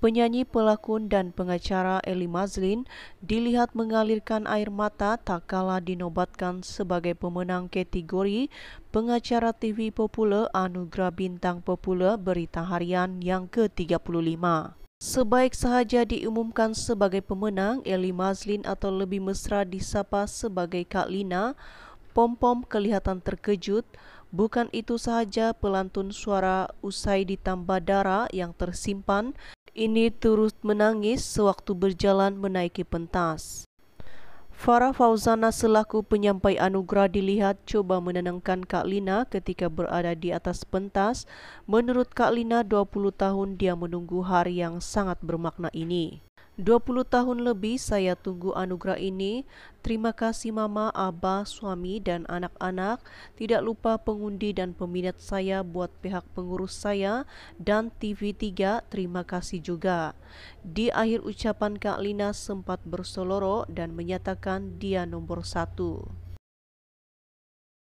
Penyanyi, pelakon dan pengacara Eli Mazlin dilihat mengalirkan air mata tak kala dinobatkan sebagai pemenang kategori pengacara TV Popular Anugerah Bintang Popular Berita Harian yang ke-35. Sebaik sahaja diumumkan sebagai pemenang, Eli Mazlin atau lebih mesra disapa sebagai Kak Lina, pom-pom kelihatan terkejut, Bukan itu saja pelantun suara usai ditambah darah yang tersimpan ini turut menangis sewaktu berjalan menaiki pentas. Farah Fauzana selaku penyampai anugerah dilihat coba menenangkan Kak Lina ketika berada di atas pentas. Menurut Kak Lina, 20 tahun dia menunggu hari yang sangat bermakna ini. 20 tahun lebih saya tunggu anugerah ini. Terima kasih mama, abah, suami, dan anak-anak. Tidak lupa pengundi dan peminat saya buat pihak pengurus saya dan TV3. Terima kasih juga. Di akhir ucapan Kak Lina sempat bersoloro dan menyatakan dia nomor satu.